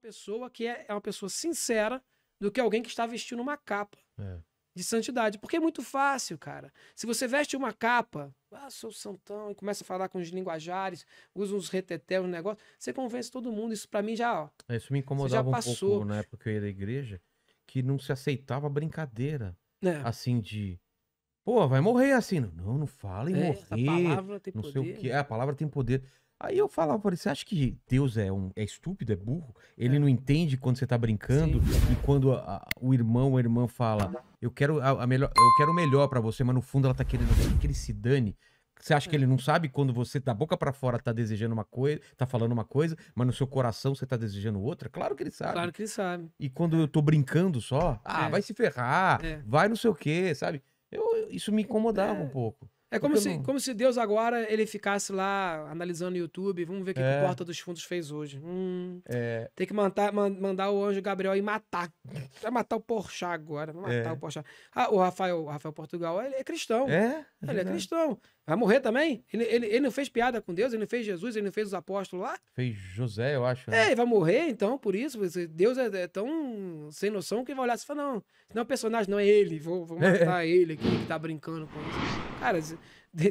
pessoa que é, é, uma pessoa sincera do que alguém que está vestindo uma capa é. de santidade. Porque é muito fácil, cara. Se você veste uma capa, ah, sou santão, e começa a falar com os linguajares, usa uns reteté, um negócio, você convence todo mundo. Isso para mim já, ó. É, isso me incomodava um passou. pouco na época que eu ia da igreja, que não se aceitava brincadeira. É. Assim de. Pô, vai morrer assim. Não, não fala em é, morrer. não poder, sei o que. Né? É, a palavra tem poder. Aí eu falava para ele, você acha que Deus é, um, é estúpido, é burro? Ele é. não entende quando você tá brincando Sim. e quando a, a, o irmão ou a irmã fala, eu quero a, a melhor, eu quero o melhor para você, mas no fundo ela tá querendo assim que ele se dane. Você acha que ele não é. sabe quando você da boca para fora tá desejando uma coisa, tá falando uma coisa, mas no seu coração você tá desejando outra? Claro que ele sabe. Claro que ele sabe. E quando eu tô brincando só, ah, é. vai se ferrar, é. vai não sei o quê, sabe? Eu, isso me incomodava é. um pouco. É como se, como se Deus agora ele ficasse lá analisando o YouTube, vamos ver o que, é. que Porta dos Fundos fez hoje. Hum, é. Tem que mandar, mandar o anjo Gabriel e matar. Vai matar o Porchat agora, vai é. matar é. o Porchat. Ah, o Rafael, o Rafael Portugal ele é cristão. É? Ele é cristão. Vai morrer também? Ele, ele, ele não fez piada com Deus, ele não fez Jesus, ele não fez os apóstolos lá? Fez José, eu acho. Né? É, ele vai morrer, então, por isso. Deus é, é tão sem noção que vai olhar e falar: não, não é o personagem, não é ele, vou, vou matar ele aqui que tá brincando com isso. Cara,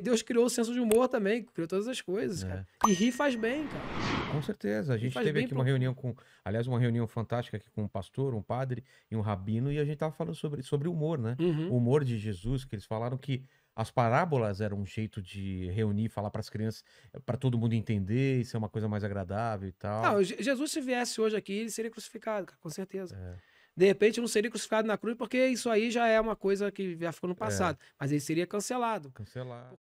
Deus criou o senso de humor também, criou todas as coisas, é. E rir faz bem, cara. Com certeza. A gente teve aqui pro... uma reunião com, aliás, uma reunião fantástica aqui com um pastor, um padre e um rabino, e a gente tava falando sobre, sobre humor, né? Uhum. O humor de Jesus, que eles falaram que as parábolas eram um jeito de reunir, falar para as crianças, para todo mundo entender, isso é uma coisa mais agradável e tal. Não, Jesus se viesse hoje aqui, ele seria crucificado, com certeza. É. De repente, não seria crucificado na cruz, porque isso aí já é uma coisa que já ficou no é. passado. É. Mas ele seria cancelado. Cancelado.